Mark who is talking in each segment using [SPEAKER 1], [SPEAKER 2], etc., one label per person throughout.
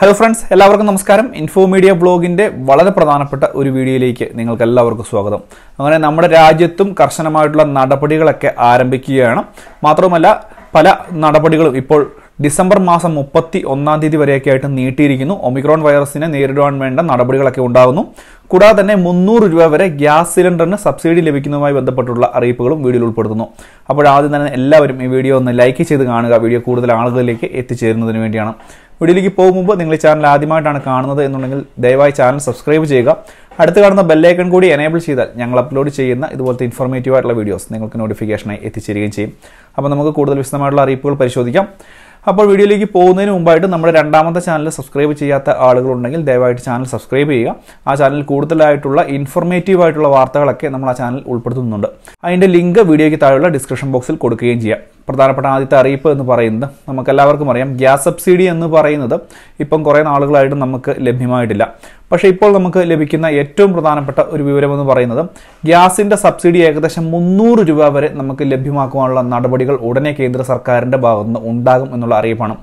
[SPEAKER 1] hello friends എല്ലാവർക്കും നമസ്കാരം info media ബ്ലോഗിൻ്റെ വളരെ പ്രധാനപ്പെട്ട ഒരു വീഡിയോയിലേക്ക് നിങ്ങൾക്ക് എല്ലാവർക്കും സ്വാഗതം അങ്ങനെ നമ്മുടെ രാജ്യത്തും കർശനമായിട്ടുള്ള നടപടികളൊക്കെ ആരംഭിക്കുകയാണ് മാത്രമല്ല പല നടപടികളും ഇപ്പോൾ ഡിസംബർ മാസം മുപ്പത്തി ഒന്നാം തീയതി വരെയൊക്കെ ആയിട്ട് നീട്ടിയിരിക്കുന്നു ഒമിക്രോൺ വൈറസിനെ നേരിടുവാൻ വേണ്ട നടപടികളൊക്കെ ഉണ്ടാകുന്നു കൂടാതെ തന്നെ മുന്നൂറ് രൂപ വരെ ഗ്യാസ് സിലിണ്ടറിന് സബ്സിഡി ലഭിക്കുന്നതുമായി ബന്ധപ്പെട്ടുള്ള അറിയിപ്പുകളും വീഡിയോയിൽ ഉൾപ്പെടുത്തുന്നു അപ്പോൾ ആദ്യം തന്നെ എല്ലാവരും ഈ വീഡിയോ ഒന്ന് ലൈക്ക് ചെയ്ത് കാണുക വീഡിയോ കൂടുതൽ ആളുകളിലേക്ക് എത്തിച്ചേരുന്നതിന് വേണ്ടിയാണ് വീഡിയോയിലേക്ക് പോകും മുമ്പ് നിങ്ങൾ ഈ ചാനൽ ആദ്യമായിട്ടാണ് കാണുന്നത് എന്നുണ്ടെങ്കിൽ ദയവായി ചാനൽ സബ്സ്ക്രൈബ് ചെയ്യുക അടുത്ത് കാണുന്ന ബെല്ലൈക്കൺ കൂടി എനേബിൾ ചെയ്താൽ ഞങ്ങൾ അപ്ലോഡ് ചെയ്യുന്ന ഇതുപോലത്തെ ഇൻഫോർമേറ്റീവ് ആയിട്ടുള്ള വീഡിയോസ് നിങ്ങൾക്ക് നോട്ടിഫിക്കേഷനായി എത്തിച്ചേരുകയും ചെയ്യും അപ്പോൾ നമുക്ക് കൂടുതൽ വിശദമായിട്ടുള്ള അറിയിപ്പുകൾ പരിശോധിക്കാം അപ്പോൾ വീഡിയോയിലേക്ക് പോകുന്നതിന് മുമ്പായിട്ട് നമ്മുടെ രണ്ടാമത്തെ ചാനൽ സബ്സ്ക്രൈബ് ചെയ്യാത്ത ആളുകളുണ്ടെങ്കിൽ ദയവായിട്ട് ചാനൽ സബ്സ്ക്രൈബ് ചെയ്യുക ആ ചാനൽ കൂടുതലായിട്ടുള്ള ഇൻഫോർമേറ്റീവ് ആയിട്ടുള്ള വാർത്തകളൊക്കെ നമ്മൾ ആ ചാനൽ ഉൾപ്പെടുത്തുന്നുണ്ട് അതിൻ്റെ ലിങ്ക് വീഡിയോയ്ക്ക് താഴെയുള്ള ഡിസ്ക്രിപ്ഷൻ ബോക്സിൽ കൊടുക്കുകയും ചെയ്യാം പ്രധാനപ്പെട്ട ആദ്യത്തെ അറിയിപ്പ് എന്ന് പറയുന്നത് നമുക്കെല്ലാവർക്കും അറിയാം ഗ്യാസ് സബ്സിഡി എന്ന് പറയുന്നത് ഇപ്പം കുറേ നാളുകളായിട്ട് നമുക്ക് ലഭ്യമായിട്ടില്ല പക്ഷേ ഇപ്പോൾ നമുക്ക് ലഭിക്കുന്ന ഏറ്റവും പ്രധാനപ്പെട്ട ഒരു വിവരം എന്ന് പറയുന്നത് ഗ്യാസിൻ്റെ സബ്സിഡി ഏകദേശം മുന്നൂറ് രൂപ വരെ നമുക്ക് ലഭ്യമാക്കുവാനുള്ള നടപടികൾ ഉടനെ കേന്ദ്ര സർക്കാരിൻ്റെ ഭാഗത്തുനിന്ന് ഉണ്ടാകും എന്നുള്ള അറിയിപ്പാണ്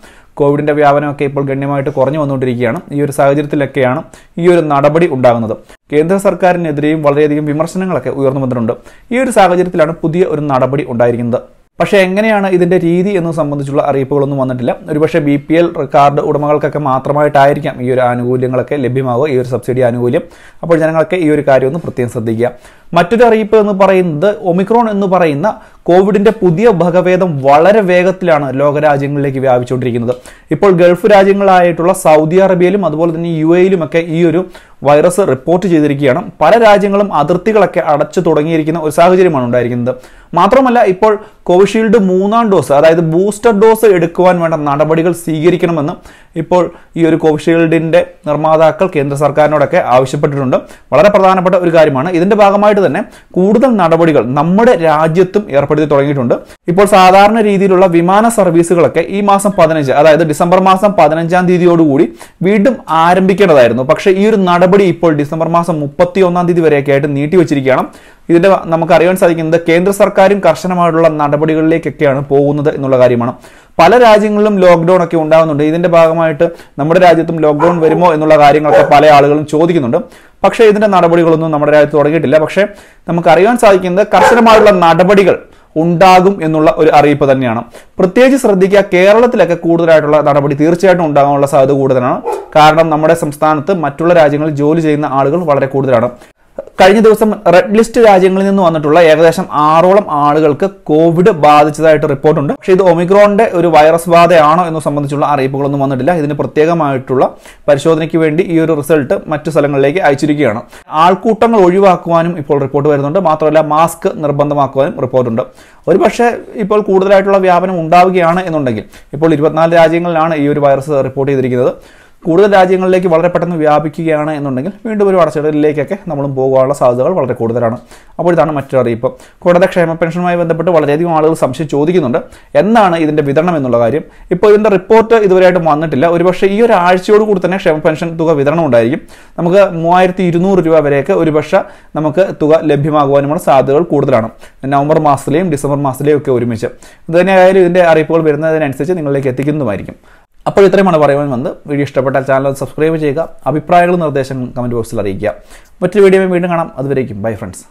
[SPEAKER 1] കോവിഡിൻ്റെ വ്യാപനമൊക്കെ ഇപ്പോൾ ഗണ്യമായിട്ട് കുറഞ്ഞു വന്നുകൊണ്ടിരിക്കുകയാണ് ഈ ഒരു സാഹചര്യത്തിലൊക്കെയാണ് ഈ ഒരു നടപടി ഉണ്ടാകുന്നത് കേന്ദ്ര സർക്കാരിനെതിരെയും വളരെയധികം വിമർശനങ്ങളൊക്കെ ഉയർന്നു വന്നിട്ടുണ്ട് ഈ ഒരു സാഹചര്യത്തിലാണ് പുതിയ ഒരു നടപടി ഉണ്ടായിരിക്കുന്നത് പക്ഷേ എങ്ങനെയാണ് ഇതിന്റെ രീതി എന്ന് സംബന്ധിച്ചുള്ള അറിയിപ്പുകളൊന്നും വന്നിട്ടില്ല ഒരുപക്ഷെ ബി പി എൽ കാർഡ് ഉടമകൾക്കൊക്കെ മാത്രമായിട്ടായിരിക്കാം ഈ ഒരു ആനുകൂല്യങ്ങളൊക്കെ ലഭ്യമാവുക ഈ ഒരു സബ്സിഡി ആനുകൂല്യം അപ്പോൾ ജനങ്ങൾക്ക് ഈ ഒരു കാര്യം ഒന്ന് പ്രത്യേകം ശ്രദ്ധിക്കുക മറ്റൊരു അറിയിപ്പ് എന്ന് പറയുന്നത് ഒമിക്രോൺ എന്ന് പറയുന്ന കോവിഡിന്റെ പുതിയ ഭഗവേദം വളരെ വേഗത്തിലാണ് ലോകരാജ്യങ്ങളിലേക്ക് വ്യാപിച്ചുകൊണ്ടിരിക്കുന്നത് ഇപ്പോൾ ഗൾഫ് രാജ്യങ്ങളായിട്ടുള്ള സൗദി അറേബ്യയിലും അതുപോലെ തന്നെ യു എയിലുമൊക്കെ ഈ ഒരു വൈറസ് റിപ്പോർട്ട് ചെയ്തിരിക്കുകയാണ് പല രാജ്യങ്ങളും അതിർത്തികളൊക്കെ അടച്ചു തുടങ്ങിയിരിക്കുന്ന ഒരു സാഹചര്യമാണ് ഉണ്ടായിരിക്കുന്നത് മാത്രമല്ല ഇപ്പോൾ കോവിഷീൽഡ് മൂന്നാം ഡോസ് അതായത് ബൂസ്റ്റർ ഡോസ് എടുക്കുവാൻ വേണ്ട നടപടികൾ സ്വീകരിക്കണമെന്ന് ഇപ്പോൾ ഈ ഒരു കോവിഷീൽഡിന്റെ നിർമ്മാതാക്കൾ കേന്ദ്ര സർക്കാരിനോടൊക്കെ ആവശ്യപ്പെട്ടിട്ടുണ്ട് വളരെ പ്രധാനപ്പെട്ട ഒരു കാര്യമാണ് ഇതിന്റെ ഭാഗമായിട്ട് തന്നെ കൂടുതൽ നടപടികൾ നമ്മുടെ രാജ്യത്തും ഏർപ്പെടുത്തി തുടങ്ങിയിട്ടുണ്ട് ഇപ്പോൾ സാധാരണ രീതിയിലുള്ള വിമാന സർവീസുകളൊക്കെ ഈ മാസം പതിനഞ്ച് അതായത് ഡിസംബർ മാസം പതിനഞ്ചാം തീയതിയോടുകൂടി വീണ്ടും ആരംഭിക്കേണ്ടതായിരുന്നു പക്ഷേ ഈ ഒരു നടപടി ഇപ്പോൾ ഡിസംബർ മാസം മുപ്പത്തി ഒന്നാം തീയതി വരെയൊക്കെ ആയിട്ട് നീട്ടിവെച്ചിരിക്കുകയാണ് ഇതിന്റെ നമുക്ക് അറിയാൻ സാധിക്കുന്നത് കേന്ദ്ര സർക്കാരും കർശനമായിട്ടുള്ള നടപടികളിലേക്കൊക്കെയാണ് പോകുന്നത് എന്നുള്ള കാര്യമാണ് പല രാജ്യങ്ങളിലും ലോക്ക്ഡൌൺ ഒക്കെ ഉണ്ടാകുന്നുണ്ട് ഇതിന്റെ ഭാഗമായിട്ട് നമ്മുടെ രാജ്യത്തും ലോക്ക്ഡൌൺ വരുമോ എന്നുള്ള കാര്യങ്ങളൊക്കെ പല ആളുകളും ചോദിക്കുന്നുണ്ട് പക്ഷേ ഇതിൻ്റെ നടപടികളൊന്നും നമ്മുടെ രാജ്യത്ത് തുടങ്ങിയിട്ടില്ല പക്ഷേ നമുക്ക് അറിയാൻ സാധിക്കുന്നത് കർശനമായുള്ള നടപടികൾ ഉണ്ടാകും എന്നുള്ള ഒരു അറിയിപ്പ് തന്നെയാണ് പ്രത്യേകിച്ച് ശ്രദ്ധിക്കുക കേരളത്തിലൊക്കെ കൂടുതലായിട്ടുള്ള നടപടി തീർച്ചയായിട്ടും ഉണ്ടാകാനുള്ള സാധ്യത കൂടുതലാണ് കാരണം നമ്മുടെ സംസ്ഥാനത്ത് മറ്റുള്ള രാജ്യങ്ങളിൽ ജോലി ചെയ്യുന്ന ആളുകൾ വളരെ കൂടുതലാണ് കഴിഞ്ഞ ദിവസം റെഡ് ലിസ്റ്റ് രാജ്യങ്ങളിൽ നിന്ന് വന്നിട്ടുള്ള ഏകദേശം ആറോളം ആളുകൾക്ക് കോവിഡ് ബാധിച്ചതായിട്ട് റിപ്പോർട്ടുണ്ട് പക്ഷേ ഇത് ഒമിക്രോണിന്റെ ഒരു വൈറസ് ബാധയാണോ എന്ന് സംബന്ധിച്ചുള്ള അറിയിപ്പുകളൊന്നും വന്നിട്ടില്ല ഇതിന് പ്രത്യേകമായിട്ടുള്ള പരിശോധനയ്ക്ക് വേണ്ടി ഈ ഒരു റിസൾട്ട് മറ്റു സ്ഥലങ്ങളിലേക്ക് അയച്ചിരിക്കുകയാണ് ആൾക്കൂട്ടങ്ങൾ ഒഴിവാക്കുവാനും ഇപ്പോൾ റിപ്പോർട്ട് വരുന്നുണ്ട് മാത്രമല്ല മാസ്ക് നിർബന്ധമാക്കുവാനും റിപ്പോർട്ടുണ്ട് ഒരു പക്ഷേ ഇപ്പോൾ കൂടുതലായിട്ടുള്ള വ്യാപനം ഉണ്ടാവുകയാണ് എന്നുണ്ടെങ്കിൽ ഇപ്പോൾ ഇരുപത്തിനാല് രാജ്യങ്ങളിലാണ് ഈ ഒരു വൈറസ് റിപ്പോർട്ട് ചെയ്തിരിക്കുന്നത് കൂടുതൽ രാജ്യങ്ങളിലേക്ക് വളരെ പെട്ടെന്ന് വ്യാപിക്കുകയാണ് എന്നുണ്ടെങ്കിൽ വീണ്ടും ഒരു അടച്ചിടലിലേക്കൊക്കെ നമ്മളും പോകാനുള്ള സാധ്യതകൾ വളരെ കൂടുതലാണ് അപ്പോൾ ഇതാണ് മറ്റൊരു അറിയിപ്പ് കൂടാതെ ക്ഷേമ പെൻഷനുമായി ബന്ധപ്പെട്ട് വളരെയധികം ആളുകൾ സംശയം ചോദിക്കുന്നുണ്ട് എന്നാണ് ഇതിൻ്റെ വിതരണം എന്നുള്ള കാര്യം ഇപ്പോൾ ഇതിൻ്റെ റിപ്പോർട്ട് ഇതുവരെയായിട്ടും വന്നിട്ടില്ല ഒരുപക്ഷെ ഈ ഒരു ആഴ്ചയോട് കൂടി തന്നെ ക്ഷേമ പെൻഷൻ തുക വിതരണം ഉണ്ടായിരിക്കും നമുക്ക് മൂവായിരത്തി ഇരുന്നൂറ് രൂപ വരെയൊക്കെ ഒരുപക്ഷെ നമുക്ക് തുക ലഭ്യമാകുവാനുമുള്ള സാധ്യതകൾ കൂടുതലാണ് നവംബർ മാസത്തിലെയും ഡിസംബർ മാസത്തിലെയും ഒക്കെ ഒരുമിച്ച് ഇത് തന്നെയായാലും ഇതിൻ്റെ അറിയിപ്പുകൾ വരുന്നതിനനുസരിച്ച് നിങ്ങളിലേക്ക് എത്തിക്കുന്നതുമായിരിക്കും അപ്പോൾ ഇത്രയുമാണ് പറയുവാൻ വന്നത് വീഡിയോ ഇഷ്ടപ്പെട്ടാൽ ചാനൽ സബ്സ്ക്രൈബ് ചെയ്യുക അഭിപ്രായങ്ങളും നിർദ്ദേശങ്ങളും കമൻറ്റ് ബോക്സിൽ അറിയിക്കുക മറ്റൊരു വീഡിയോയും വീണ്ടും കാണാം അതുവരേക്കും ബൈ ഫ്രണ്ട്സ്